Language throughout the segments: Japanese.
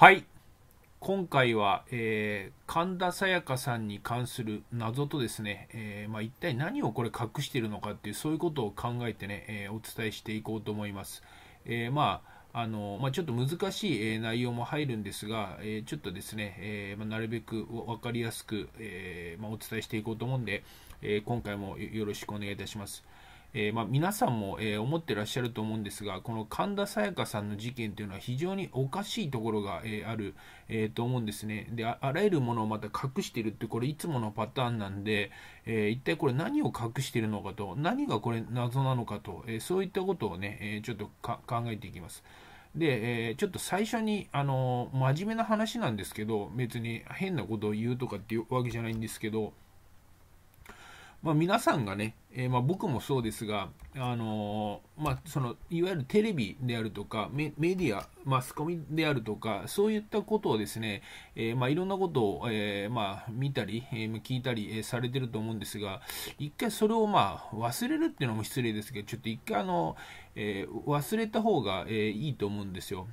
はい。今回は、えー、神田沙也加さんに関する謎とですね、えー、まあ、一体何をこれ隠しているのかっていう、そういうことを考えてね、えー、お伝えしていこうと思います。えまあ、あのまあ、ちょっと難しい内容も入るんですが、えちょっとですね、えまあ、なるべく分かりやすく、えまお伝えしていこうと思うんで、え今回もよろしくお願いいたします。えー、まあ、皆さんも、えー、思ってらっしゃると思うんですが、この神田沙也加さんの事件というのは非常におかしいところが、えー、ある、えと思うんですねであ。あらゆるものをまた隠しているって、これいつものパターンなんで、え一体これ何を隠しているのかと、何がこれ謎なのかと、えそういったことをね、えちょっと考えていきます。で、えー、ちょっと最初に、あの真面目な話なんですけど、別に変なことを言うとかっていうわけじゃないんですけど、まあ、皆さんがね、えー、まあ、僕もそうですが、あのー、まあ、そのいわゆるテレビであるとかメディア、マスコミであるとかそういったことをですね、えー、まあ、いろんなことを、えまあ、見たり、え聞いたり、えされてると思うんですが一回それを、まあ、忘れるっていうのも失礼ですけどちょっと一回あの、え忘れた方が、えいいと思うんですよ。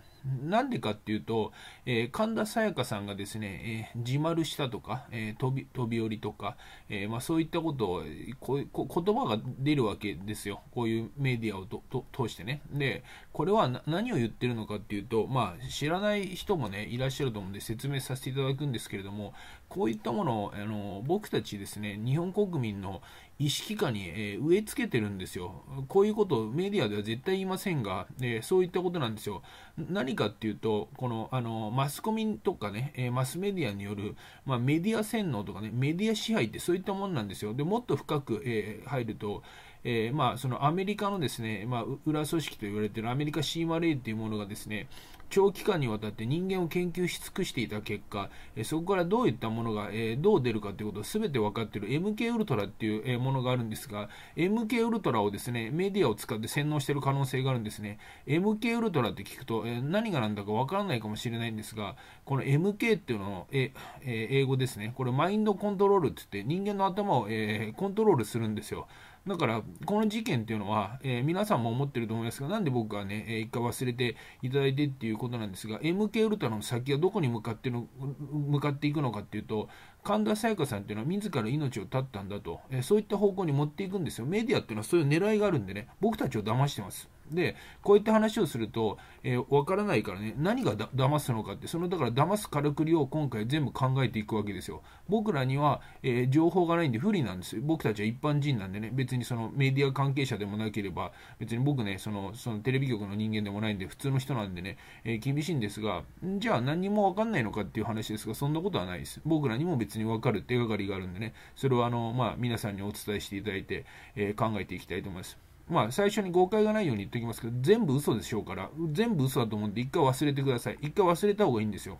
なんでかっていうと、えー、神田沙也加さんがですね、えー、自丸したとか、えー、飛び飛び降りとか、えまあ、そういったことをここ言葉が出るわけですよ、こういうメディアをとと通してね。で、これは何を言ってるのかっていうと、まあ、知らない人もね、いらっしゃると思うんで説明させていただくんですけれども、こういったものをあの僕たちですね、日本国民の意識下に、え植え付けてるんですよ。こういうことをメディアでは絶対言いませんが、そういったことなんですよ。何かっていうと、このあのマスコミとかね、えマスメディアによる、まあ、メディア洗脳とかね、メディア支配ってそういったもんなんですよ。でもっと深く、え入ると、えー、まあ、そのアメリカのですね、まあ、裏組織と言われているアメリカ C マ a っというものがですね、長期間にわたって人間を研究し尽くしていた結果、えそこからどういったものが、えどう出るかということを全て分かっている MK ウルトラっていう、えものがあるんですが、MK ウルトラをですね、メディアを使って洗脳している可能性があるんですね。MK ウルトラって聞くと、え何が何だか分からないかもしれないんですが、この MK っていうのを、ええ英語ですね、これマインドコントロールって言って人間の頭を、えコントロールするんですよ。だから、この事件っていうのは、えー、皆さんも思ってると思いますが、なんで僕はね、えー、一回忘れていただいてっていうことなんですが、MK ウルトラの先がどこに向かっての向かっていくのかっていうと、神田沙也加さんっていうのは自ら命を絶ったんだと、えー、そういった方向に持っていくんですよ。メディアっていうのはそういう狙いがあるんでね、僕たちを騙してます。でこういった話をすると、えー、分からないからね何がだ騙すのかってそのだから騙すからくりを今回全部考えていくわけですよ僕らには、えー、情報がないんで不利なんです僕たちは一般人なんでね別にそのメディア関係者でもなければ別に僕ねそのそのテレビ局の人間でもないんで普通の人なんでね、えー、厳しいんですがじゃあ何も分かんないのかっていう話ですがそんなことはないです僕らにも別に分かる手がかりがあるんでねそれはあの、まあ、皆さんにお伝えしていただいて、え考えていきたいと思いますまあ、最初に誤解がないように言っておきますけど、全部嘘でしょうから、全部嘘だと思うんで、一回忘れてください。一回忘れた方がいいんですよ。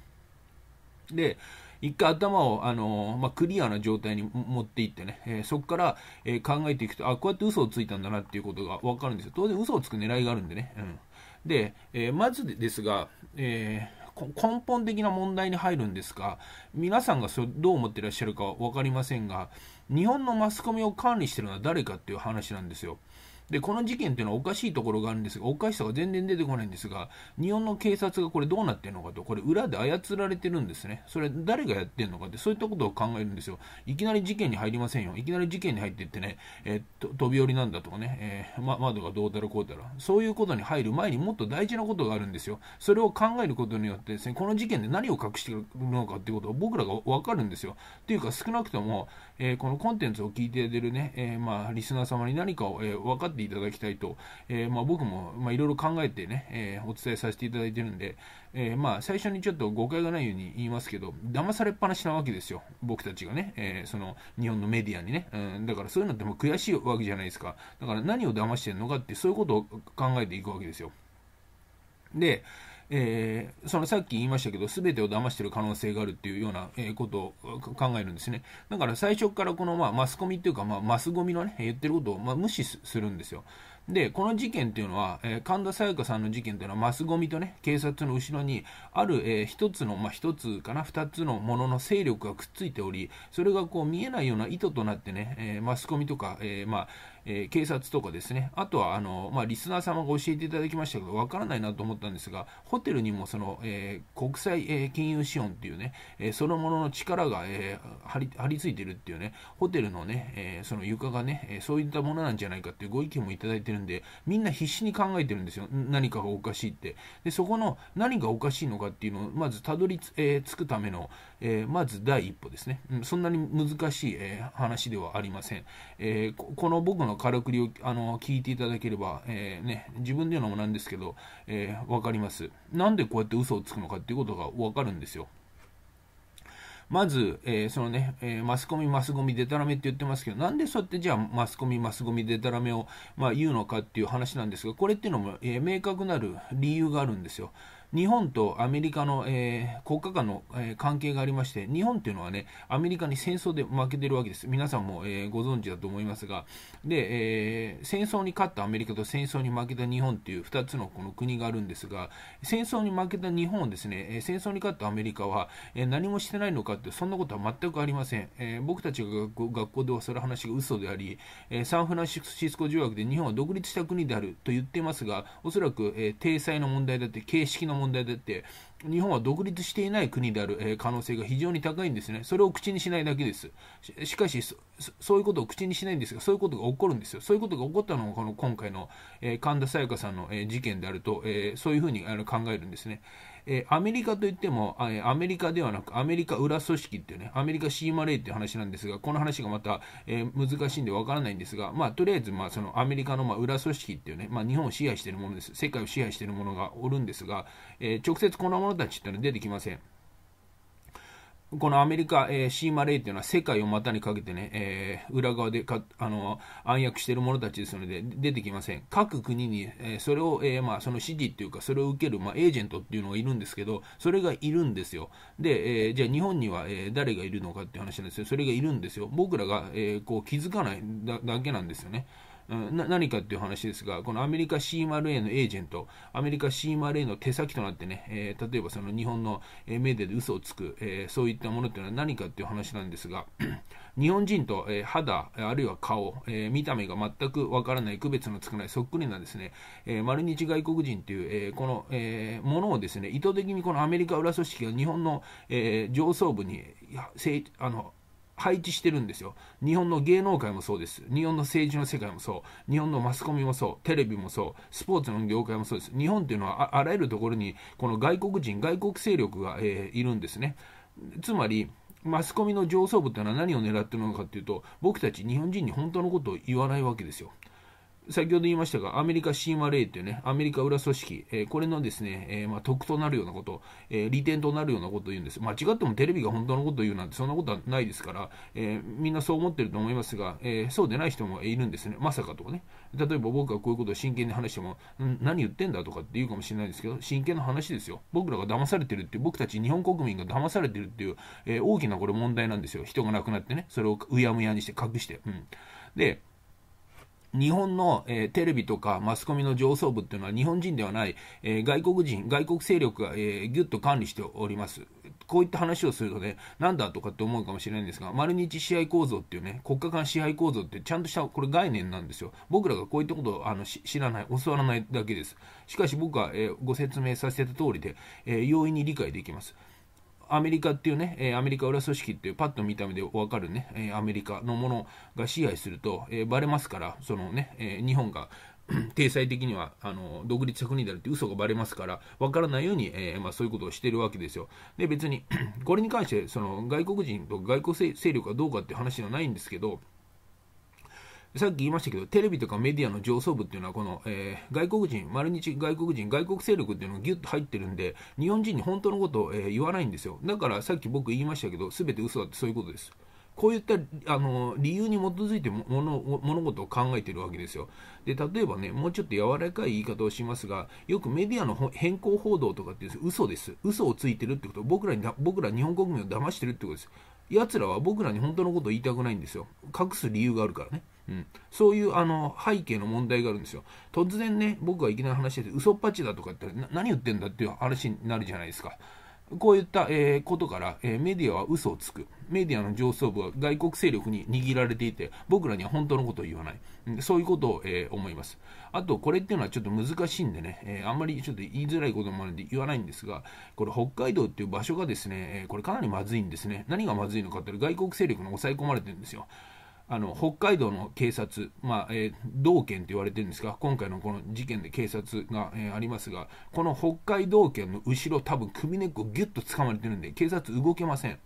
で、一回頭を、あのー、まあ、クリアな状態に持っていってね、えー、そこから、えー、考えていくと、あ、こうやって嘘をついたんだなっていうことがわかるんですよ。当然嘘をつく狙いがあるんでね。うん。で、えまずですが、え根本的な問題に入るんですが、皆さんがそどう思ってらっしゃるか分かりませんが、日本のマスコミを管理してるのは誰かっていう話なんですよ。で、この事件っていうのはおかしいところがあるんですが、おかしさが全然出てこないんですが、日本の警察がこれどうなってるのかと、これ裏で操られてるんですね。それ誰がやってるのかって、そういったことを考えるんですよ。いきなり事件に入りませんよ。いきなり事件に入っていってね、えー、飛び降りなんだとかね、えー、ま、窓がどうだらこうだら、そういうことに入る前にもっと大事なことがあるんですよ。それを考えることによってですね、この事件で何を隠してるのかっていうことを僕らがわかるんですよ。っていうか少なくとも、えー、このコンテンツを聞いているね、えー、まあ、リスナー様に何かを、えー、分かっていただきたいと、えまあ、僕も、まあ、いろいろ考えてね、えお伝えさせていただいてるんで、えまあ、最初にちょっと誤解がないように言いますけど、騙されっぱなしなわけですよ。僕たちがね、えその、日本のメディアにね、うん。だからそういうのってもう悔しいわけじゃないですか。だから何を騙してるのかって、そういうことを考えていくわけですよ。で、えー、そのさっき言いましたけど、すべてを騙している可能性があるというような、ことを考えるんですね。だから最初からこの、まあ、マスコミというか、まあ、マスゴミのね、言ってることを、まあ、無視するんですよ。で、この事件というのは、えー、神田沙也加さんの事件というのは、マスゴミとね、警察の後ろに、ある、えー、一つの、まあ、一つかな、二つのものの勢力がくっついており、それがこう見えないような意図となってね、えー、マスコミとか、えー、まあ、えー、警察とかですね、あとはあの、まあ、リスナー様が教えていただきましたけど、わからないなと思ったんですが、ホテルにもその、えー、国際、えー、金融資本っていうね、えそのものの力が、え張り張り付いてるっていうね、ホテルのね、えその床がね、えそういったものなんじゃないかっていうご意見もいただいてるんで、みんな必死に考えてるんですよ、何かがおかしいって。でそこの何がおかしいのかっていうのを、まずたどりえ着くための、えまず第一歩ですね、うん、そんなに難しい、え話ではありません。えこの僕の軽くりあの聞いていただければ、えー、ね、自分で言うのもなんですけど、えー、分かります。なんでこうやって嘘をつくのかっていうことが分かるんですよ。まず、えー、そのね、えー、マスコミ、マスゴミ、デタラメって言ってますけど、なんでそうやってじゃあマスコミ、マスゴミ、デタラメを、まあ、言うのかっていう話なんですが、これっていうのも、えー、明確なる理由があるんですよ。日本とアメリカの、えー、国家間の、えー、関係がありまして、日本っていうのはね、アメリカに戦争で負けてるわけです。皆さんも、えー、ご存知だと思いますが、で、えー、戦争に勝ったアメリカと戦争に負けた日本っていう2つのこの国があるんですが、戦争に負けた日本ですね、えー、戦争に勝ったアメリカは、えー、何もしてないのかって、そんなことは全くありません。えー、僕たちが学校ではその話が嘘であり、えー、サンフランシスコ条約で日本は独立した国であると言ってますが、おそらく、えー、体裁の問題だって形式の問題でって、日本は独立していない国である、え可能性が非常に高いんですね。それを口にしないだけです。しかしそそういうことを口にしないんですが、そういうことが起こるんですよ。そういうことが起こったのがこの今回の、え神田沙也加さんの、え事件であると、えそういうふうにあの考えるんですね。えー、アメリカといっても、えアメリカではなく、アメリカ裏組織っていうね、アメリカシーマレーっていう話なんですが、この話がまた、えー、難しいんでわからないんですが、まあ、とりあえず、まあ、そのアメリカの、まあ、裏組織っていうね、まあ、日本を支配しているものです。世界を支配しているものがおるんですが、え直接この者たちっていうのは出てきません。このアメリカ、えー、シーマレイというのは世界を股にかけてね、えー、裏側でかあの暗躍している者たちですので出てきません。各国に、えー、それを、えまあ、その指示というか、それを受ける、まあ、エージェントっていうのがいるんですけど、それがいるんですよ。で、えじゃあ日本には、え誰がいるのかっていう話なんですよ。それがいるんですよ。僕らが、えこう気づかないだけなんですよね。何かっていう話ですが、このアメリカ CMRA のエージェント、アメリカ CMRA の手先となってね、えー、例えばその日本のメディアで嘘をつく、えー、そういったものっていうのは何かっていう話なんですが、日本人と、え肌、あるいは顔、え見た目が全くわからない、区別のつかない、そっくりなですね、え丸日外国人という、えこの、えものをですね、意図的にこのアメリカ裏組織が日本の、え上層部に、あの、配置してるんですよ。日本の芸能界もそうです。日本の政治の世界もそう。日本のマスコミもそう。テレビもそう。スポーツの業界もそうです。日本っていうのはあらゆるところにこの外国人、外国勢力が、えー、いるんですね。つまり、マスコミの上層部っていうのは何を狙ってるのかっていうと、僕たち日本人に本当のことを言わないわけですよ。先ほど言いましたが、アメリカ神話例レというね、アメリカ裏組織、えー、これのですね、えー、まあ、得となるようなこと、えー、利点となるようなことを言うんです。ま違ってもテレビが本当のことを言うなんて、そんなことはないですから、えみんなそう思ってると思いますが、えそうでない人もいるんですね。まさかとかね。例えば僕がこういうことを真剣に話しても、何言ってんだとかって言うかもしれないですけど、真剣な話ですよ。僕らが騙されてるっていう、僕たち日本国民が騙されてるっていう、え大きなこれ問題なんですよ。人が亡くなってね、それをうやむやにして隠して。うん。で、日本の、えー、テレビとかマスコミの上層部っていうのは日本人ではない、えー、外国人、外国勢力が、えー、ぎゅっと管理しております。こういった話をするとね、なんだとかって思うかもしれないんですが、丸日支配構造っていうね、国家間支配構造ってちゃんとしたこれ概念なんですよ。僕らがこういったことをあの知らない、教わらないだけです。しかし僕は、えー、ご説明させた通りで、えー、容易に理解できます。アメリカっていうね、えアメリカ裏組織っていうパッと見た目でわかるね、えアメリカのものが支配すると、えー、バレますから、そのね、え日本が 体裁的にはあの独立した国であるって嘘がばれますから分からないように、えー、まあ、そういうことをしてるわけですよ。で別に これに関してその外国人と外国勢力がどうかっていう話ではないんですけどさっき言いましたけど、テレビとかメディアの上層部っていうのは、この、えー、外国人、丸日外国人、外国勢力っていうのがギュッと入ってるんで、日本人に本当のことを、えー、言わないんですよ。だからさっき僕言いましたけど、すべて嘘だってそういうことです。こういったあの理由に基づいて物物事を考えているわけですよ。で例えばね、もうちょっと柔らかい言い方をしますが、よくメディアの変更報道とかって嘘です。嘘をついてるってこと、僕らに僕ら日本国民を騙してるってことです。奴らは僕らに本当のことを言いたくないんですよ。隠す理由があるからね。うん、そういうあの背景の問題があるんですよ。突然ね、僕がいきなり話してて、嘘っぱちだとか言ったら、何言ってんだっていう話になるじゃないですか。こういった、えー、ことから、えー、メディアは嘘をつく。メディアの上層部は外国勢力に握られていて、僕らには本当のことを言わない。そういうことを、えー、思います。あと、これっていうのはちょっと難しいんでね、えあんまりちょっと言いづらいこともあるんで言わないんですが、これ北海道っていう場所がですね、えこれかなりまずいんですね。何がまずいのかって外国勢力に抑え込まれてるんですよ。あの北海道の警察、まあえー、道県と言われてるんですが、今回のこの事件で警察が、えー、ありますが、この北海道県の後ろ、多分首根っこぎゅっと掴まれてるんで、警察動けません。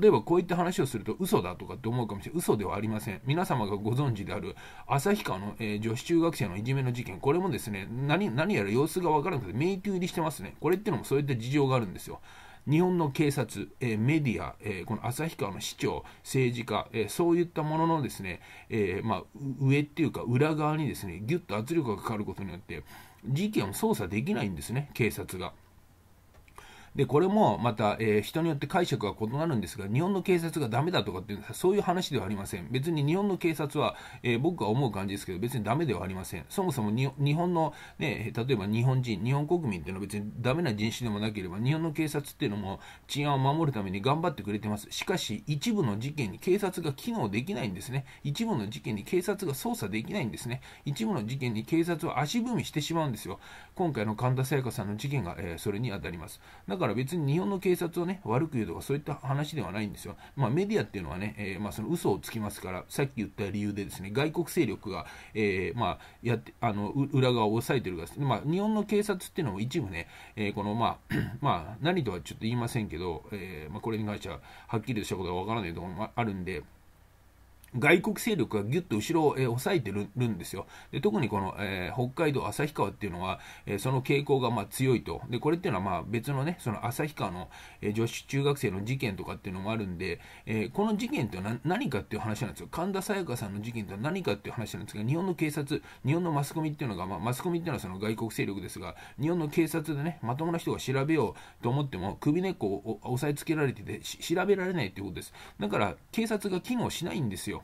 例えばこういった話をすると嘘だとかって思うかもしれない。嘘ではありません。皆様がご存知である旭川の、えー、女子中学生のいじめの事件、これもですね、何何やら様子がわからなくて迷宮入りしてますね。これってのもそういった事情があるんですよ。日本の警察、えー、メディア、えー、この旭川の市長、政治家、えー、そういったもののですね、えまあ、上っていうか裏側にですね、ぎゅっと圧力がかかることによって、事件を捜査できないんですね、警察が。で、これもまた、えー、人によって解釈が異なるんですが、日本の警察がダメだとかっていうのは、そういう話ではありません。別に日本の警察は、えー、僕が思う感じですけど、別にダメではありません。そもそも日本の、ね、例えば日本人、日本国民っていうのは別にダメな人種でもなければ、日本の警察っていうのも治安を守るために頑張ってくれてます。しかし、一部の事件に警察が機能できないんですね。一部の事件に警察が捜査できないんですね。一部の事件に警察は足踏みしてしまうんですよ。今回の神田沙也加さんの事件が、えー、それに当たります。だかから別に日本の警察をね、悪く言うとかそういった話ではないんですよ。まあ、メディアっていうのはね、えー、まあ、その嘘をつきますから、さっき言った理由でですね、外国勢力が、えー、まあ、やって、あの、裏側を抑えてるから、まあ、日本の警察っていうのも一部ね、えこの、まあ、まあ、何とはちょっと言いませんけど、えまあ、これに関してははっきりとしたことがわからないところもあるんで、外国勢力がぎゅっと後ろを、えー、抑えてるんですよ。で特にこの、えー、北海道、旭川っていうのは、えー、その傾向がまあ強いと。で、これっていうのはまあ別のね、その旭川の、え女子中学生の事件とかっていうのもあるんで、えこの事件って何かっていう話なんですよ。神田沙也加さんの事件とは何かっていう話なんですが、日本の警察、日本のマスコミっていうのが、まあ、マスコミっていうのはその外国勢力ですが、日本の警察でね、まともな人が調べようと思っても、首根っこを押さえつけられてて、調べられないっていうことです。だから、警察が機能しないんですよ。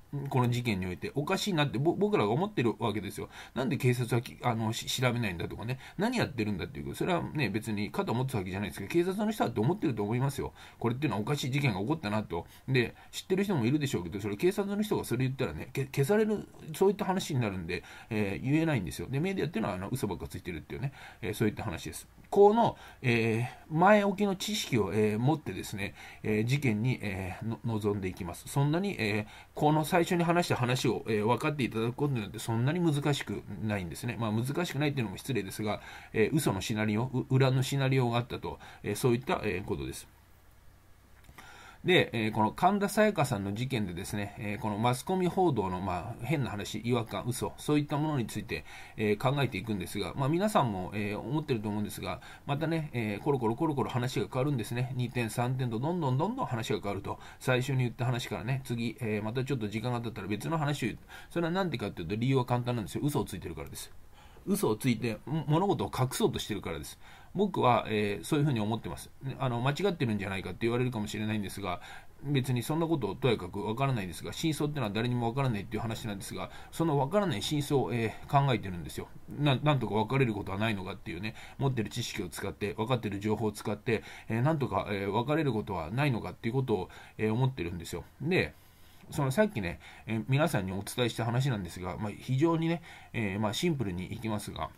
この事件においておかしいなって僕らが思ってるわけですよ。なんで警察はあの調べないんだとかね、何やってるんだっていう、それはね、別に肩を持ってたわけじゃないですけど、警察の人はって思ってると思いますよ。これっていうのはおかしい事件が起こったなと。で、知ってる人もいるでしょうけど、それ警察の人がそれ言ったらね、消される、そういった話になるんで、えー、言えないんですよ。で、メディアっていうのはあの嘘ばっかついてるっていうね、えー、そういった話です。この、えー、前置きの知識を、え持ってですね、え事件に、えー、臨んでいきます。そんなに、えこの際最初に話した話を、えー、分かっていただくことによってそんなに難しくないんですね。まあ、難しくないっていうのも失礼ですが、えー、嘘のシナリオ、裏のシナリオがあったと、えー、そういった、えことです。で、えー、この神田沙也加さんの事件でですね、えー、このマスコミ報道の、まあ、変な話、違和感、嘘、そういったものについて、えー、考えていくんですが、まあ、皆さんも、え思ってると思うんですが、またね、えコロコロコロコロ話が変わるんですね。2点、3点とどんどんどんどん話が変わると、最初に言った話からね、次、えまたちょっと時間が経ったら別の話を言う。それは何でかっていうと、理由は簡単なんですよ。嘘をついてるからです。嘘をついて物事を隠そうとしてるからです。僕は、えー、そういうふうに思ってます。あの間違ってるんじゃないかって言われるかもしれないんですが、別にそんなこととやかくわからないですが、真相ってのは誰にもわからないっていう話なんですが、そのわからない真相を、えー、考えてるんですよな。なんとか分かれることはないのかっていうね、持ってる知識を使って、分かってる情報を使って、えー、なんとか、えー、分かれることはないのかっていうことを、えー、思ってるんですよ。で、そのさっきね、え皆さんにお伝えした話なんですが、まあ、非常にね、えまあ、シンプルにいきますが、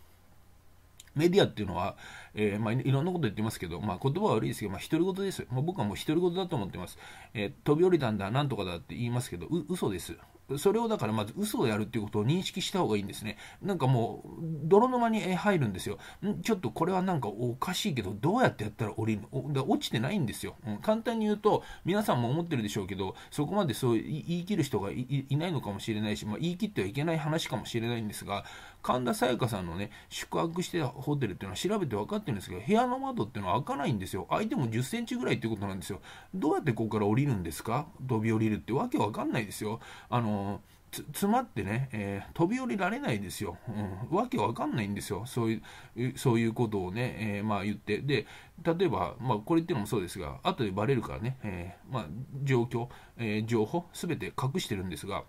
メディアっていうのは、えー、まあ、いろんなこと言ってますけど、まあ、言葉は悪いですけど、まあ、独り言です。ま僕はもう独り言だと思ってます。えー、飛び降りたんだ、なんとかだって言いますけど、う嘘です。それをだからまず嘘をやるっていうことを認識した方がいいんですね。なんかもう、泥沼に入るんですよ。ちょっとこれはなんかおかしいけど、どうやってやったら降りるの落ちてないんですよ、うん。簡単に言うと、皆さんも思ってるでしょうけど、そこまでそう言い切る人がいないのかもしれないし、まあ、言い切ってはいけない話かもしれないんですが、神田沙也加さんのね、宿泊してたホテルっていうのは調べて分かってるんですけど、部屋の窓っていうのは開かないんですよ。開いても10センチぐらいってことなんですよ。どうやってここから降りるんですか飛び降りるってわけわかんないですよ。あの詰まってね、えー、飛び降りられないですよ、うん、わけわかんないんですよ、そういうそういうことをね、えー、まあ、言って、で例えば、まあ、これっていうのもそうですが、後でバレるからね、えー、まあ、状況、え情報、すべて隠してるんですが、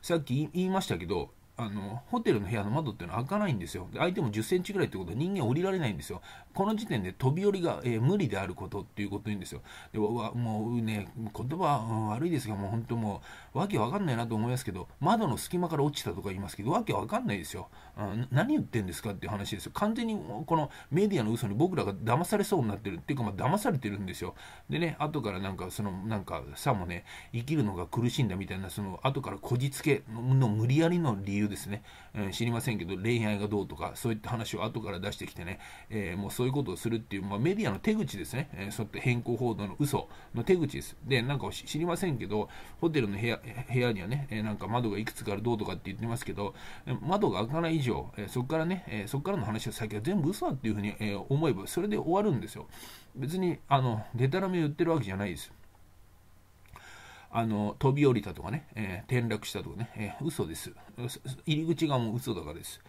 さっき言いましたけど、あの、ホテルの部屋の窓っていうのは開かないんですよ。で、相手も10センチぐらいってことは人間降りられないんですよ。この時点で飛び降りが、えー、無理であることっていうこと言うんですよ。でわもうね、言葉、悪いですが、もう本当もう、わけわかんないなと思いますけど、窓の隙間から落ちたとか言いますけど、わけわかんないですよ。うん、何言ってんですかっていう話ですよ。完全にこのメディアの嘘に僕らが騙されそうになってるっていうか、まあ、騙されてるんですよ。でね、後からなんか、その、なんか、さもね、生きるのが苦しいんだみたいな、その、後からこじつけの無理やりの理由ですね。うん、知りませんけど、恋愛がどうとか、そういった話を後から出してきてね、えー、もうそうそういうことをするっていう、まあ、メディアの手口ですね、えー、そうやって変更報道の嘘の手口です。で、なんか知りませんけど、ホテルの部屋部屋にはね、えなんか窓がいくつかあるどうとかって言ってますけど、窓が開かない以上、えそこからね、えそこからの話は先は全部嘘だっていうふうに、え思えば、それで終わるんですよ。別に、あの、でたらめ言ってるわけじゃないです。あの飛び降りたとかね、えー、転落したとかね、えー、嘘です。入り口がもう嘘だからです。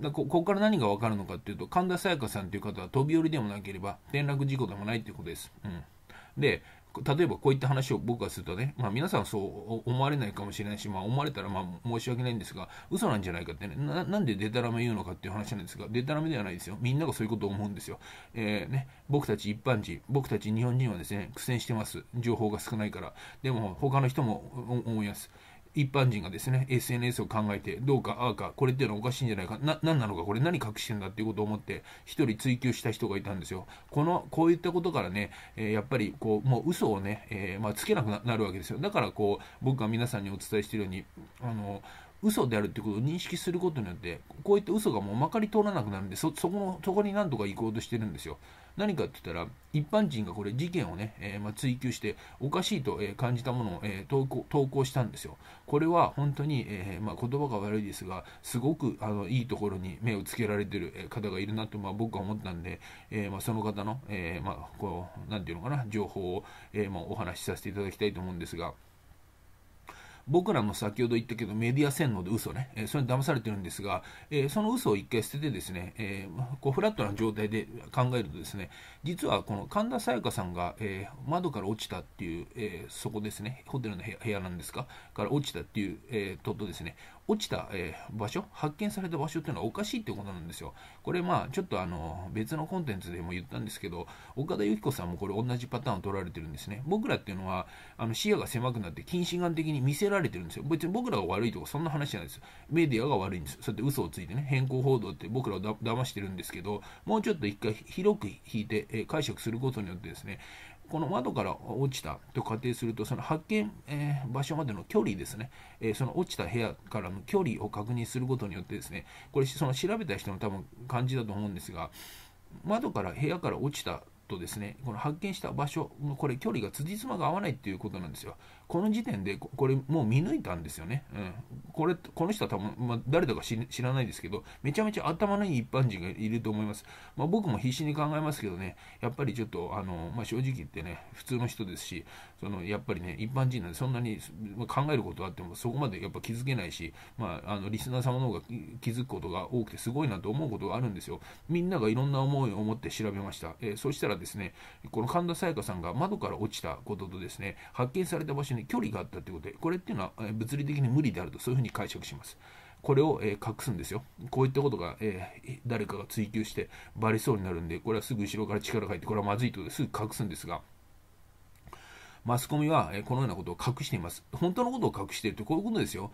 だここから何が分かるのかというと神田沙也加さんという方は飛び降りでもなければ転落事故でもないということです。うん、で例えばこういった話を僕がするとね、まあ、皆さんそう思われないかもしれないし、まあ、思われたらまあ申し訳ないんですが嘘なんじゃないかってねなんでデタラメ言うのかっていう話なんですがデタラメではないですよみんながそういうことを思うんですよ、えー、ね、僕たち一般人僕たち日本人はですね苦戦してます情報が少ないからでも他の人も思います一般人がですね、SNS を考えて、どうか、ああか、これっていうのはおかしいんじゃないか、な、何なのか、これ何隠してんだっていうことを思って、一人追求した人がいたんですよ。この、こういったことからね、えー、やっぱり、こう、もう嘘をね、えー、まあ、つけなくなるわけですよ。だから、こう、僕が皆さんにお伝えしているように、あの、嘘であるってことを認識することによって、こういった嘘がもうまかり通らなくなるんで、そ、そこの、そこになんとか行こうとしてるんですよ。何かって言ったら、一般人がこれ事件をね、えー、まあ、追及しておかしいと、えー、感じたものを、えー、投稿投稿したんですよ。これは本当に、えまあ、言葉が悪いですが、すごくあのいいところに目をつけられてる方がいるなと、まあ、僕は思ったんで、えまあ、その方の、えまこう、なていうのかな、情報を、えまお話しさせていただきたいと思うんですが。僕らの先ほど言ったけど、メディア洗脳で嘘ね、えー、それ騙されてるんですが、えー、その嘘を一回捨ててですね、えー、こうフラットな状態で考えるとですね、実はこの神田沙也加さんが、え窓から落ちたっていう、えそこですね、ホテルの部屋なんですか、から落ちたっていう、えー、ととですね、落ちた、えー、場所、発見された場所っていうのはおかしいってことなんですよ。これまあちょっとあの別のコンテンツでも言ったんですけど、岡田由紀子さんもこれ同じパターンを取られてるんですね。僕らっていうのはあの視野が狭くなって近視眼的に見せられてるんですよ。別に僕らが悪いとかそんな話じゃないです。メディアが悪いんです。そうやって嘘をついてね、変更報道って僕らをだ騙してるんですけど、もうちょっと一回広く引いて、えー、解釈することによってですね、この窓から落ちたと仮定すると、その発見、えー、場所までの距離ですね、えー、その落ちた部屋からの距離を確認することによってですね、これ、その調べた人の多分感じだと思うんですが、窓から部屋から落ちたとですね、この発見した場所のこれ距離が辻褄が合わないっていうことなんですよ。この時点でこれもう見抜いたんですよね。うん、これこの人は多分、まあ、誰だか知らないですけど、めちゃめちゃ頭のいい一般人がいると思います。まあ、僕も必死に考えますけどね、やっぱりちょっとあの、まあ、正直言ってね、普通の人ですし、そのやっぱりね、一般人なんでそんなに考えることあってもそこまでやっぱ気づけないし、まあ、あのリスナー様の方が気づくことが多くてすごいなと思うことがあるんですよ。みんながいろんな思いを持って調べました。えー、そしたらですね、この神田沙也加さんが窓から落ちたこととですね、発見された場所に距離があったということで、これっていうのは物理的に無理であると、そういうふうに解釈します。これを、え隠すんですよ。こういったことが、え誰かが追求してバレそうになるんで、これはすぐ後ろから力が入って、これはまずいとすぐ隠すんですが、マスコミはこのようなことを隠しています。本当のことを隠しているってこういうことですよ。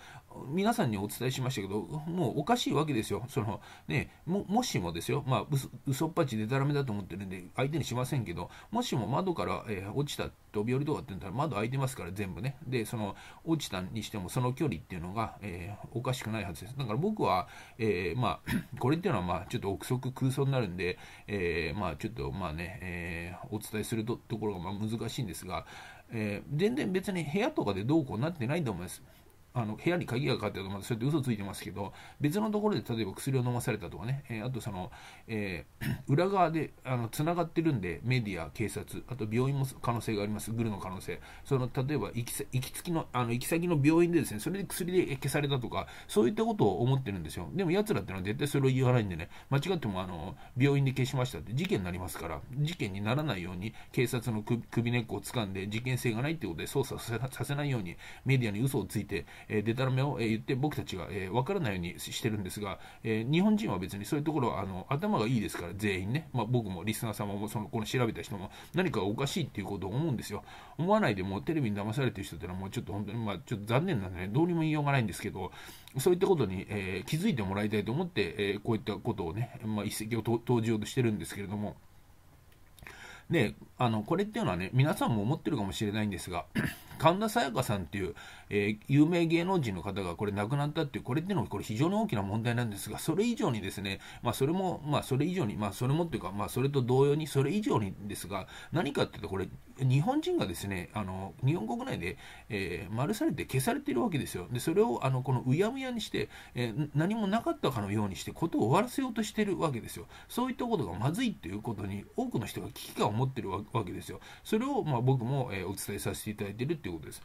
皆さんにお伝えしましたけど、もうおかしいわけですよ。そのね、ももしもですよ、まあ、嘘っぱちでたらめだと思ってるんで、相手にしませんけど、もしも窓から、えー、落ちた飛び降りとかって言ったら窓開いてますから全部ね。で、その落ちたにしてもその距離っていうのが、えー、おかしくないはずです。だから僕は、えー、まあ、これっていうのはまあちょっと憶測空想になるんで、えー、まあちょっとまあね、えー、お伝えするところがまあ難しいんですが、えー、全然別に部屋とかでどうこうなってないと思います。あの部屋に鍵がかかってるとそうやって嘘ついてますけど、別のところで例えば薬を飲まされたとかね、えー、あとその、えー、裏側でつながってるんで、メディア、警察、あと病院も可能性があります、グルの可能性、その例えば行き行きつきのあの行き先の病院でですね、それで薬で消されたとか、そういったことを思ってるんですよ。でも、やつらってのは絶対それを言わないんでね、間違ってもあの病院で消しましたって事件になりますから、事件にならないように、警察の首首根っこを掴んで、事件性がないってことで捜査させないように、メディアに嘘をついて、えデタラメを言って僕たちが、えー、分からないようにしてるんですが、え日本人は別にそういうところあの頭がいいですから、全員ね、まあ、僕もリスナー様もそのこの調べた人も何かおかしいっていうことを思うんですよ。思わないでもテレビに騙されてる人ってのはもうちょっと本当に、まあ、ちょっと残念なんで、ね、どうにも言いようがないんですけど、そういったことに、えー、気づいてもらいたいと思って、えー、こういったことをね、まあ、一石を投じようとしてるんですけれども。で、あの、これっていうのはね、皆さんも思ってるかもしれないんですが、神田沙也加さんっていう、えー、有名芸能人の方がこれ亡くなったっていう、これっていうのはこれ非常に大きな問題なんですが、それ以上にですね、まあそれも、まあそれ以上に、まあそれもっていうか、まあそれと同様に、それ以上にですが、何かっていうとこれ、日本人がですね、あの、日本国内で、えー、丸されて消されているわけですよ。で、それを、あの、このうやむやにして、えー、何もなかったかのようにして、ことを終わらせようとしてるわけですよ。そういったことがまずいっていうことに、多くの人が危機感を持ってるわけですよ。それを、まあ僕も、えー、お伝えさせていただいているっていう do this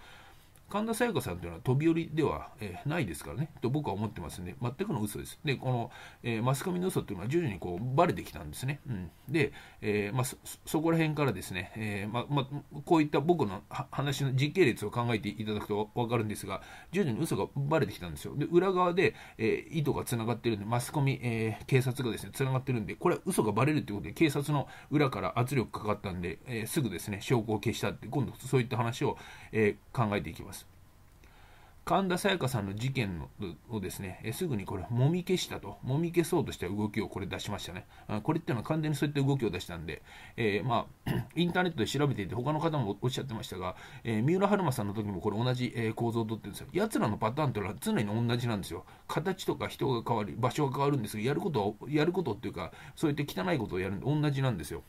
神田沙也加さんというのは飛び降りでは、えー、ないですからね、と僕は思ってますんで、全くの嘘です。で、この、えー、マスコミの嘘というのは徐々にこうバレてきたんですね。うん、で、えー、まあ、そこら辺からですね、えままこういった僕の話の時系列を考えていただくと分かるんですが、徐々に嘘がバレてきたんですよ。で、裏側で、え図がつながってるんで、マスコミ、え警察がですね、つながってるんで、これは嘘がバレるということで、警察の裏から圧力かかったんで、えすぐですね、証拠を消したって、今度そういった話を、え考えていきます。神田沙也加さんの事件のをですね、えすぐにこれ、もみ消したと、もみ消そうとした動きをこれ出しましたね。これっていうのは完全にそういった動きを出したんで、えー、まあ、インターネットで調べていて、他の方もおっしゃってましたが、えー、三浦春馬さんの時もこれ同じ、え構造をとってるんですよ。奴らのパターンというのは常に同じなんですよ。形とか人が変わり、場所が変わるんですが、やることは、やることっていうか、そういった汚いことをやるんで同じなんですよ。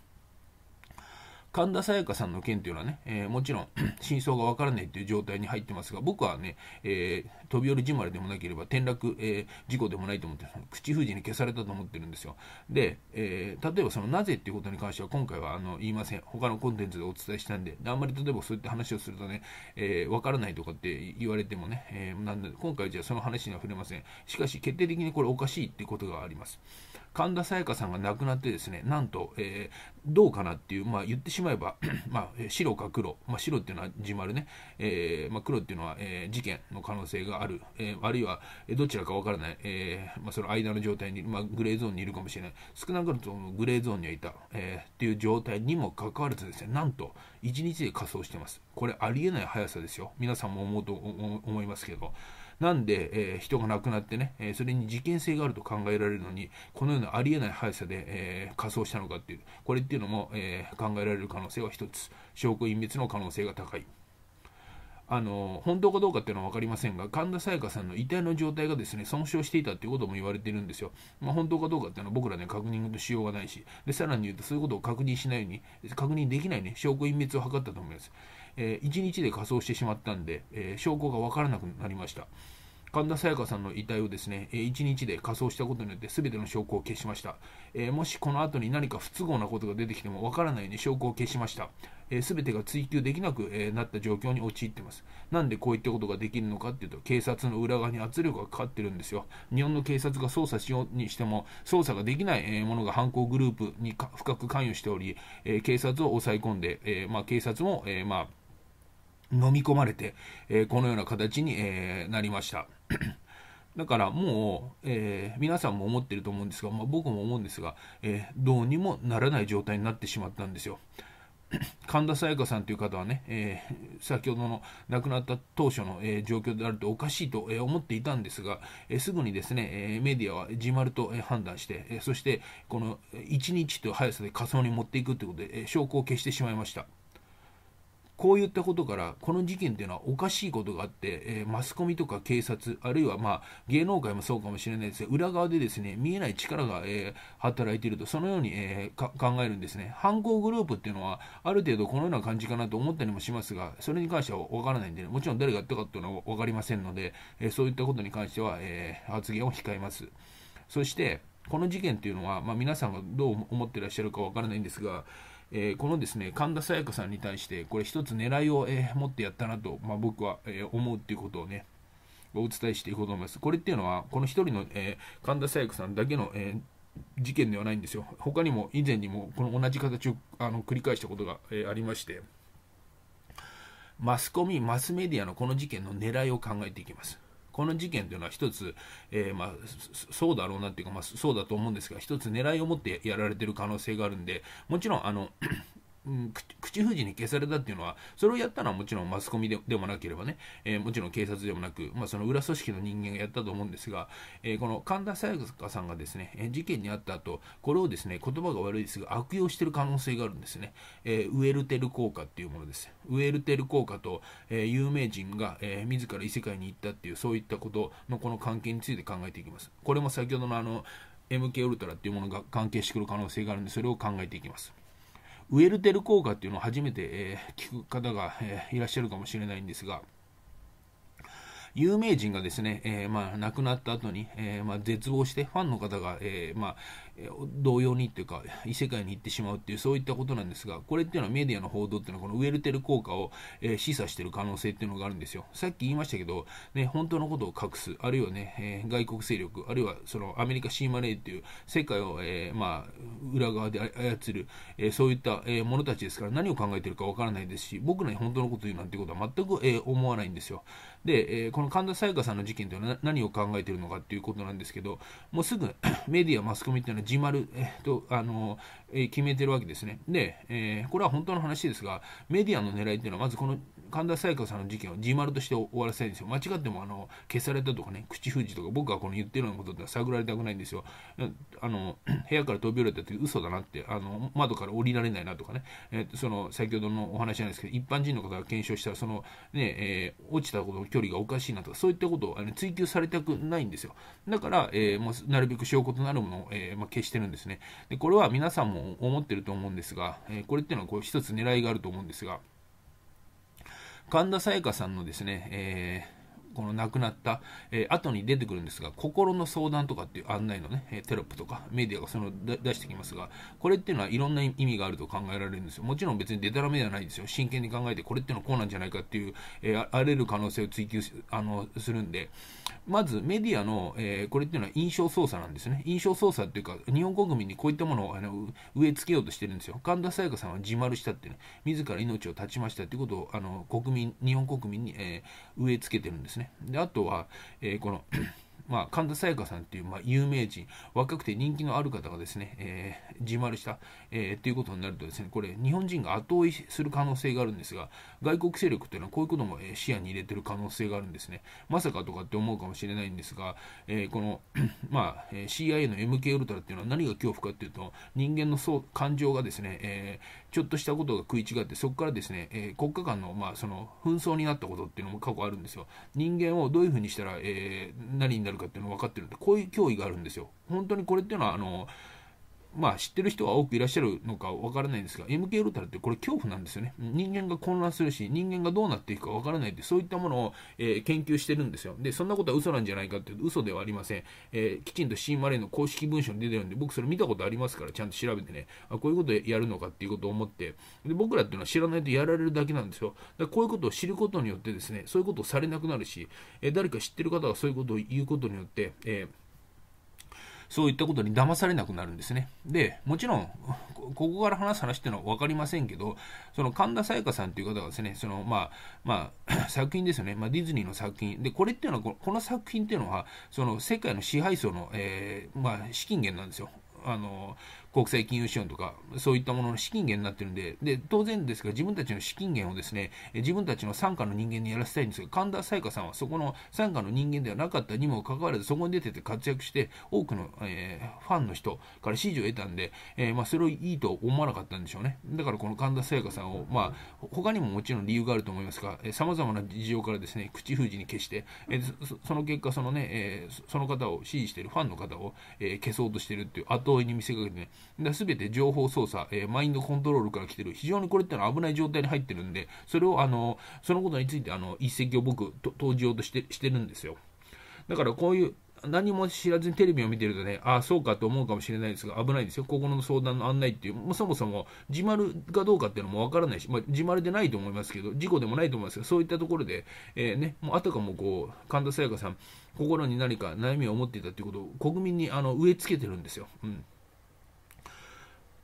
神田沙也加さんの件というのはね、えー、もちろん 真相がわからないという状態に入ってますが、僕はね、えー、飛び降り自までもなければ転落、えー、事故でもないと思って、口封じに消されたと思ってるんですよ。で、え例えばそのなぜっていうことに関しては今回はあの言いません。他のコンテンツでお伝えしたんで、であんまり例えばそういった話をするとね、えわからないとかって言われてもね、えなんで今回じゃあその話には触れません。しかし決定的にこれおかしいっていうことがあります。神田沙也加さんが亡くなってですね、なんと、えー、どうかなっていう、まあ、言ってしまえば まあ、白か黒、まあ、白っていうのは字丸ね、えーまあ、黒っていうのは、えー、事件の可能性がある、えー、あるいはどちらかわからない、えーまあ、その間の状態に、まあ、グレーゾーンにいるかもしれない、少なくともグレーゾーンにはいた、えー、っていう状態にもかかわらずですね、なんと1日で仮装してます。これありえない速さですよ。皆さんも思うと思いますけど。なんで、えー、人が亡くなってね、えー、それに事件性があると考えられるのに、このようなありえない速さで、えー、仮装したのかっていう、これっていうのも、え考えられる可能性は1つ、証拠隠滅の可能性が高い。あの本当かどうかっていうのは分かりませんが、神田沙也加さんの遺体の状態がですね損傷していたということも言われているんですよ。まあ、本当かどうかっていうのは僕らね、確認のしようがないしで、さらに言うと、そういうことを確認しないように、確認できないね、証拠隠滅を図ったと思います。えー、1日で仮装してしまったんで、えー、証拠が分からなくなりました。神田沙也加さんの遺体をですね、え1日で仮装したことによって全ての証拠を消しました。えー、もしこの後に何か不都合なことが出てきても分からないように証拠を消しました。えー、全てが追及できなく、えなった状況に陥ってます。なんでこういったことができるのかっていうと、警察の裏側に圧力がかかってるんですよ。日本の警察が捜査しようにしても、捜査ができない、えものが犯行グループに深く関与しており、え警察を抑え込んで、えまあ、警察も、えまあ飲み込まれて、えー、このような形に、えー、なりました。だからもう、えー、皆さんも思ってると思うんですが、まあ、僕も思うんですが、えどうにもならない状態になってしまったんですよ。神田沙也加さんという方はね、えー、先ほどの亡くなった当初の、えー、状況であるとおかしいと、えー、思っていたんですが、えすぐにですね、えメディアは自丸と、え判断して、えそしてこの1日という速さで仮想に持っていくということで、え証拠を消してしまいました。こういったことから、この事件っていうのはおかしいことがあって、えー、マスコミとか警察、あるいはまあ芸能界もそうかもしれないですが、裏側でですね、見えない力が、えー、働いていると、そのように、えー、考えるんですね。犯行グループっていうのは、ある程度このような感じかなと思ったりもしますが、それに関してはわからないんで、ね、もちろん誰がやったかっていうのはわかりませんので、えそういったことに関しては、え発言を控えます。そして、この事件っていうのは、まあ、皆さんがどう思ってらっしゃるかわからないんですが、えー、このですね神田沙也加さんに対してこれ一つ狙いを、えー、持ってやったなと、まあ、僕は、えー、思うっていうことをねお伝えしていこうと思います。これっていうのはこの1人の、え神田沙也加さんだけの、え事件ではないんですよ。他にも以前にもこの同じ形をあの繰り返したことが、えありましてマスコミマスメディアのこの事件の狙いを考えていきます。この事件というのは一つ、えー、まあ、そうだろうなっていうか、まあ、そうだと思うんですが、一つ狙いを持ってやられてる可能性があるんで、もちろん、あのうん、口封じに消されたっていうのは、それをやったのはもちろんマスコミででもなければね、えー、もちろん警察でもなく、まあ、その裏組織の人間がやったと思うんですが、えー、この神田沙也加さんがですね、え事件にあった後、これをですね、言葉が悪いですが、悪用してる可能性があるんですね。えウエルテル効果っていうものです。ウエルテル効果と、え有名人が、え自ら異世界に行ったっていう、そういったことのこの関係について考えていきます。これも先ほどのあの、MK ウルトラっていうものが関係してくる可能性があるんで、それを考えていきます。ウェルテル効果っていうのを初めて、え聞く方が、えいらっしゃるかもしれないんですが、有名人がですね、えー、まあ、亡くなった後に、えー、まあ、絶望してファンの方が、えー、まあ、同様にっていうか異世界に行ってしまうっていうそういったことなんですがこれっていうのはメディアの報道っていうのはこのウェルテル効果を、え示唆している可能性っていうのがあるんですよさっき言いましたけど、ね、本当のことを隠すあるいはね、え外国勢力あるいはそのアメリカシーマレーっていう世界を、えまあ、裏側で操る、えそういった、え者たちですから何を考えてるかわからないですし僕らに本当のことを言うなんてことは全く、え思わないんですよで、えこの神田沙也加さんの事件というのは何を考えてるのかっていうことなんですけどもうすぐ メディアマスコミっていうのは自丸、えっとあのえ決めてるわけですね。で、えー、これは本当の話ですが、メディアの狙いっていうのは、まずこの神田沙也加さんの事件を自丸として終わらせたいんですよ。間違ってもあの消されたとかね、口封じとか、僕がこの言ってるようなことって探られたくないんですよ。あの 部屋から飛び降りたって嘘だなって、あの窓から降りられないなとかね、えー、その先ほどのお話なんですけど、一般人の方が検証したら、そのね、えー、落ちたことの距離がおかしいなとか、そういったことをあの追求されたくないんですよ。だから、えー、もうなるべく証拠となるものを、えーまあ、消してるんですね。でこれは皆さんも思ってると思うんですが、えこれっていうのはこう一つ狙いがあると思うんですが、神田沙也加さんのですね、えこの亡くなった、えー、後に出てくるんですが、心の相談とかっていう案内のね、えテロップとかメディアがその出してきますが、これっていうのはいろんな意味があると考えられるんですよ。もちろん別にデタラメではないですよ。真剣に考えて、これってのはこうなんじゃないかっていう、えー、荒れる可能性を追求あのするんで、まずメディアの、えー、これっていうのは印象操作なんですね。印象操作っていうか、日本国民にこういったものをあの植え付けようとしてるんですよ。神田沙也加さんは自丸したってね、自ら命を絶ちましたっていうことを、あの国民、日本国民に、えー、植え付けてるんですね。で、あとは、えー、この まあ、神田沙也加さんという、まあ、有名人、若くて人気のある方がですね、えー、自丸した、えー、ということになるとですね、これ、日本人が後追いする可能性があるんですが、外国勢力というのはこういうことも、え視野に入れてる可能性があるんですね。まさかとかって思うかもしれないんですが、えこの、まあ、CIA の MK ウルトラっていうのは何が恐怖かっていうと、人間の感情がですね、えー、ちょっとしたことが食い違って、そこからですね、え国家間の、まあ、その紛争になったことっていうのも過去あるんですよ。人間をどういうふうにしたら、え何になるかっていうの分かってるんで、こういう脅威があるんですよ。本当にこれっていうのは、あの、まあ知ってる人は多くいらっしゃるのかわからないんですが、MK ロータルってこれ恐怖なんですよね。人間が混乱するし、人間がどうなっていくかわからないって、そういったものを、えー、研究してるんですよ。で、そんなことは嘘なんじゃないかっていうと嘘ではありません。えー、きちんと C マレーの公式文書に出てるんで、僕それ見たことありますから、ちゃんと調べてね、あこういうことやるのかっていうことを思って、で僕らっていうのは知らないとやられるだけなんですよ。だこういうことを知ることによってですね、そういうことをされなくなるし、えー、誰か知ってる方がそういうことを言うことによって、えーそういったことに騙されなくなるんですね。で、もちろん、ここから話す話っていうのは分かりませんけど、その神田沙也加さんという方がですね、そのまあ、まあ、作品ですよね、まあ、ディズニーの作品。で、これっていうのは、この作品っていうのは、その世界の支配層の、えー、まあ、資金源なんですよ。あの国際金融資本とか、そういったものの資金源になってるんで、で、当然ですが、自分たちの資金源をですね、自分たちの傘下の人間にやらせたいんですが、神田沙也加さんはそこの傘下の人間ではなかったにもかかわらず、そこに出てて活躍して、多くの、えー、ファンの人から支持を得たんで、えー、まあ、それをいいと思わなかったんでしょうね。だからこの神田沙也加さんを、まあ、他にももちろん理由があると思いますが、さまざまな事情からですね、口封じに消して、えー、その結果、そのね、えその方を支持しているファンの方を、え消そうとしているっていう後追いに見せかけてね、すべて情報操作、えー、マインドコントロールから来てる、非常にこれってのは危ない状態に入ってるんで、それを、あの、そのことについて、あの、一石を僕、投じようとして、してるんですよ。だからこういう、何も知らずにテレビを見てるとね、ああ、そうかと思うかもしれないですが、危ないですよ。ここの相談の案内っていう、もうそもそも自丸かどうかっていうのもわからないし、まあ、自丸でないと思いますけど、事故でもないと思いますが、そういったところで、えー、ね、もうあたかもこう、神田沙也加さん、心に何か悩みを持っていたということを国民にあの植え付けてるんですよ。うん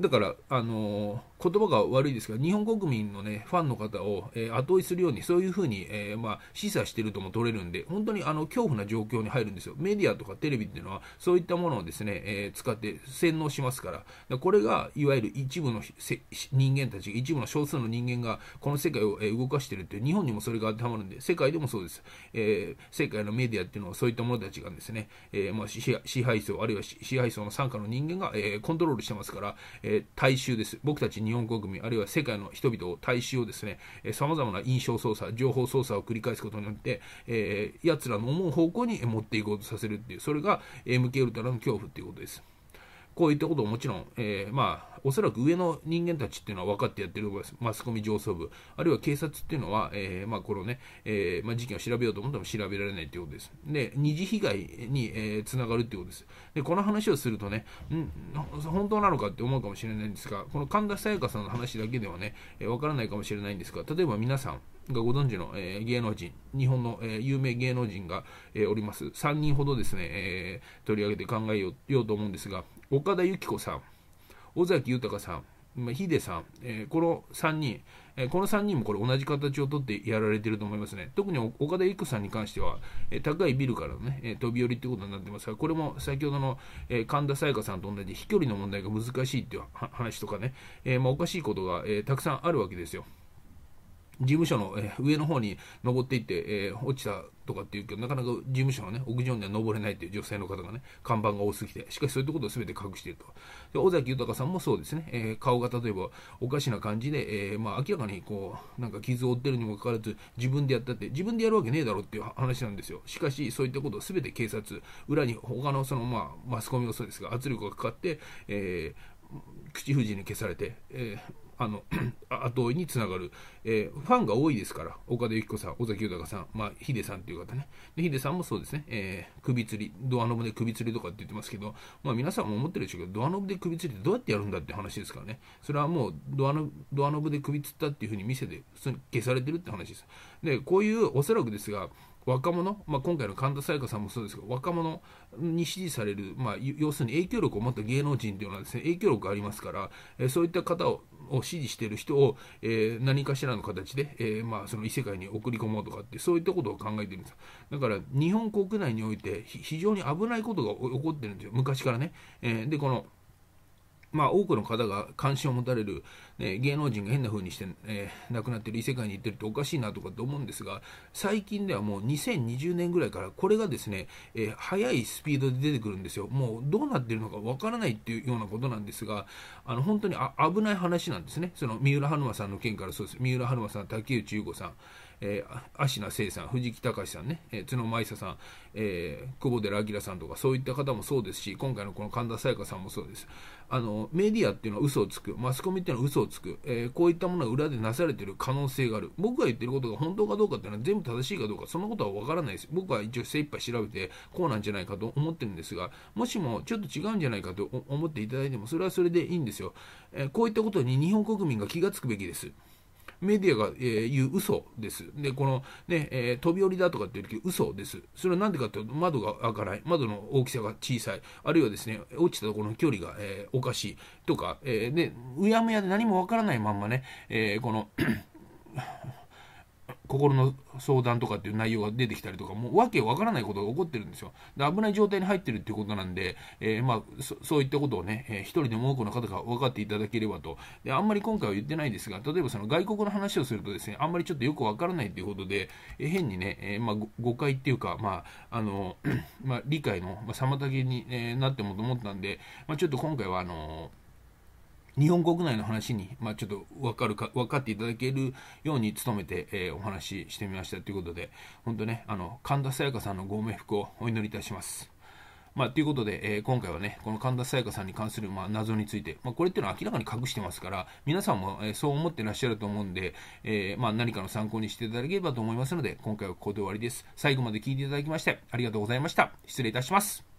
だから、あの言葉が悪いですが、日本国民の、ね、ファンの方を、えー、後追いするように、そういうふうに、えー、まあ、示唆しているとも取れるんで、本当にあの恐怖な状況に入るんですよ。メディアとかテレビっていうのは、そういったものをですね、えー、使って洗脳しますから、からこれがいわゆる一部の人間たち、一部の少数の人間がこの世界を、え動かしているっていう、日本にもそれが当てはまるんで、世界でもそうです。え世界のメディアっていうのは、そういった者たちがですね、えまあ、支配層、あるいは支配層の傘下の人間が、えコントロールしてますから、え大衆です。僕たち日本国民、あるいは世界の人々を、大衆をですね、さまざまな印象操作、情報操作を繰り返すことによって、えー、奴らの思う方向に持っていこうとさせるっていう、それが MK ウルトラの恐怖っていうことです。こういったことをもちろん、えー、まあ、おそらく上の人間たちっていうのは分かってやってるマスコミ上層部、あるいは警察っていうのは、えー、まあ、このね、えー、まあ、事件を調べようと思っても調べられないということです。で、二次被害に、えー、つながるということです。で、この話をするとね、ん本当なのかって思うかもしれないんですが、この神田沙也加さんの話だけではね、えー、分からないかもしれないんですが、例えば皆さん、がご存知の、えー、芸能人、日本の、えー、有名芸能人が、えー、おります。3人ほどですね、えー、取り上げて考えようと思うんですが、岡田由紀子さん、尾崎豊さん、ヒデさん、えー、この3人、えー、この3人もこれ同じ形をとってやられてると思いますね。特に岡田由紀子さんに関しては、えー、高いビルからのね、え飛び降りということになってますが、これも先ほどの、え神田沙也加さんと同じ飛距離の問題が難しいっていう話とかね、えまあ、おかしいことが、えたくさんあるわけですよ。事務所の、え上の方に登っていって、え落ちたとかっていうけど、なかなか事務所のね、屋上には登れないっていう女性の方がね、看板が多すぎて、しかしそういったことを全て隠していると。で、尾崎豊さんもそうですね、えー、顔が例えばおかしな感じで、えー、まあ明らかにこう、なんか傷を負ってるにもかかわらず、自分でやったって、自分でやるわけねえだろっていう話なんですよ。しかし、そういったことを全て警察、裏に他のその、まあ、マスコミもそうですが、圧力がかかって、えー口封じに消されて、えー、あの 後追いにつながる、えー、ファンが多いですから、岡田由紀子さん、尾崎豊さん、まあ、ヒデさんという方ね、ヒデさんもそうですね、えー、首吊り、ドアノブで首吊りとかって言ってますけど、まあ、皆さんも思ってるでしょうけど、ドアノブで首吊りってどうやってやるんだって話ですからね、それはもうドアノドアノブで首吊ったっていうふうに見せて、普通に消されてるって話です。で、こういう、おそらくですが、若者、まあ、今回の神田沙也加さんもそうですが、若者に支持される、まあ、要するに影響力を持った芸能人というのはです、ね、影響力がありますから、えー、そういった方をを支持している人を、えー、何かしらの形で、えー、まあ、その異世界に送り込もうとかって、そういったことを考えてるんですだから、日本国内において非常に危ないことが起こってるんですよ、昔からね。えで、この、まあ、多くの方が関心を持たれる、ね、芸能人が変な風にして、えー、亡くなってる異世界に行ってるとおかしいなとかと思うんですが最近ではもう2020年ぐらいからこれがですね、えー、速いスピードで出てくるんですよもうどうなってるのかわからないっていうようなことなんですがあの本当にあ危ない話なんですねその三浦春馬さんの件からそうです三浦春馬さん竹内優子さんえー、芦名聖さん、藤木隆さんね、えー、角舞佐さん、えー、久保寺明さんとか、そういった方もそうですし、今回のこの神田沙也加さんもそうです。あの、メディアっていうのは嘘をつく、マスコミっていうのは嘘をつく、えー、こういったものが裏でなされてる可能性がある。僕が言ってることが本当かどうかっていうのは全部正しいかどうか、そんなことはわからないです。僕は一応精一杯調べて、こうなんじゃないかと思ってるんですが、もしもちょっと違うんじゃないかと思っていただいても、それはそれでいいんですよ。えこういったことに日本国民が気がつくべきです。メディアが、えー、言う嘘です。で、このね、えー、飛び降りだとかって言うとど嘘です。それはなんでかっていうと、窓が開かない。窓の大きさが小さい。あるいはですね、落ちたところの距離が、えー、おかしい。とか、えー、で、うやむやで何もわからないまんまね、えー、この心の相談とかっていう内容が出てきたりとか、もう訳わからないことが起こってるんですよ。で危ない状態に入ってるっていうことなんで、えー、まあそ、そういったことをね、えー、一人でも多くの方が分かっていただければと。で、あんまり今回は言ってないですが、例えばその外国の話をするとですね、あんまりちょっとよくわからないということで、えー、変にね、えー、まあ、誤解っていうか、まあ、あの、まあ、理解の妨げになってもと思ったんで、まあ、ちょっと今回はあのー日本国内の話に、まあ、ちょっと分かるか、分かっていただけるように努めて、えー、お話ししてみましたということで、本当ね、あの、神田沙也加さんのご冥福をお祈りいたします。まあ、ということで、えー、今回はね、この神田沙也加さんに関する、まあ、謎について、まあ、これっていうのは明らかに隠してますから、皆さんも、えー、そう思ってらっしゃると思うんで、えー、まあ、何かの参考にしていただければと思いますので、今回はここで終わりです。最後まで聞いていただきまして、ありがとうございました。失礼いたします。